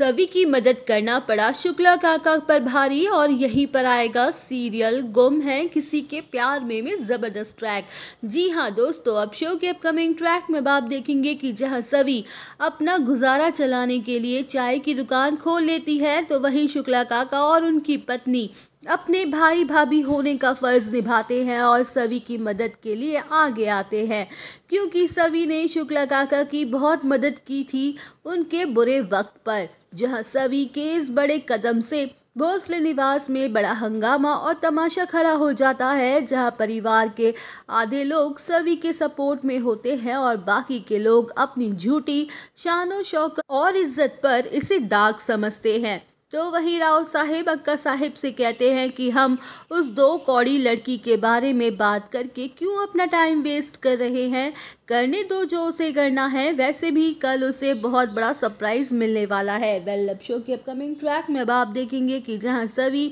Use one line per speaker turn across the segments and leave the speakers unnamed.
सभी की मदद करना पड़ा शुक्ला काका पर भारी और यहीं पर आएगा सीरियल गुम है किसी के प्यार में में ज़बरदस्त ट्रैक जी हाँ दोस्तों अब शो के अपकमिंग ट्रैक में आप देखेंगे कि जहाँ सभी अपना गुजारा चलाने के लिए चाय की दुकान खोल लेती है तो वहीं शुक्ला काका और उनकी पत्नी अपने भाई भाभी होने का फ़र्ज़ निभाते हैं और सभी की मदद के लिए आगे आते हैं क्योंकि सभी ने शुक्ला काका की बहुत मदद की थी उनके बुरे वक्त पर जहां सभी के इस बड़े कदम से भोसले निवास में बड़ा हंगामा और तमाशा खड़ा हो जाता है जहां परिवार के आधे लोग सभी के सपोर्ट में होते हैं और बाकी के लोग अपनी झूठी शानो शौक और इज्जत पर इसे दाग समझते हैं तो वही राव साहेब अक्का साहेब से कहते हैं कि हम उस दो कौड़ी लड़की के बारे में बात करके क्यों अपना टाइम वेस्ट कर रहे हैं करने दो जो उसे करना है वैसे भी कल उसे बहुत बड़ा सरप्राइज़ मिलने वाला है वेल लव शो की अपकमिंग ट्रैक में अब आप देखेंगे कि जहां सभी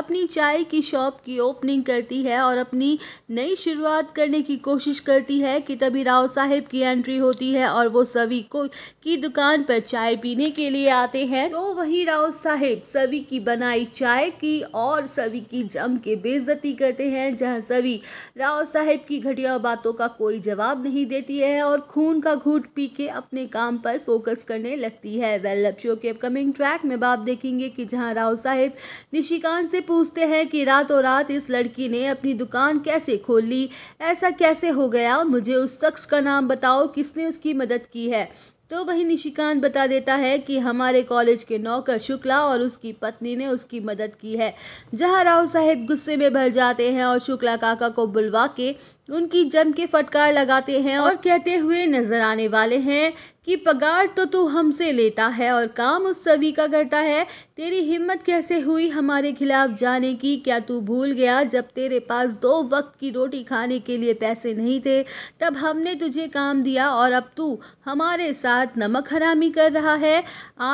अपनी चाय की शॉप की ओपनिंग करती है और अपनी नई शुरुआत करने की कोशिश करती है कि तभी राव साहेब की एंट्री होती है और वो सभी को की दुकान पर चाय पीने के लिए आते हैं तो वही राव साहेब सभी की बनाई चाय की और सभी की जम के बेजती करते हैं जहाँ सभी राव साहेब की घटिया बातों का कोई जवाब नहीं देती है और खून का घूट पी के अपने काम पर फोकस करने लगती है वेल शो के अपकमिंग ट्रैक में आप देखेंगे कि जहाँ राव साहेब निशिकांत से पूछते हैं कि रातों रात इस लड़की ने अपनी दुकान कैसे खोल ली ऐसा कैसे हो गया मुझे उस शख्स का नाम बताओ किसने उसकी मदद की है तो वही निशिकांत बता देता है कि हमारे कॉलेज के नौकर शुक्ला और उसकी पत्नी ने उसकी मदद की है जहां राव साहेब गुस्से में भर जाते हैं और शुक्ला काका को बुलवा के उनकी जम के फटकार लगाते हैं और कहते हुए नजर आने वाले हैं कि पगार तो तू हमसे लेता है और काम उस सभी का करता है तेरी हिम्मत कैसे हुई हमारे खिलाफ जाने की क्या तू भूल गया जब तेरे पास दो वक्त की रोटी खाने के लिए पैसे नहीं थे तब हमने तुझे काम दिया और अब तू हमारे साथ साथ नमक हरामी कर रहा है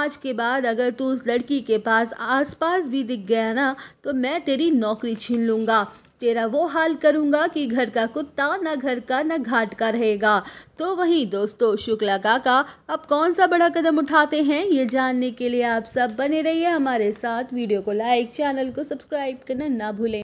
आज के बाद अगर तू उस लड़की के पास आसपास भी दिख गया ना तो मैं तेरी नौकरी छीन लूँगा तेरा वो हाल करूँगा कि घर का कुत्ता ना घर का ना घाट का रहेगा तो वहीं दोस्तों शुक्ला काका अब कौन सा बड़ा कदम उठाते हैं ये जानने के लिए आप सब बने रहिए हमारे साथ वीडियो को लाइक चैनल को सब्सक्राइब करना ना भूलें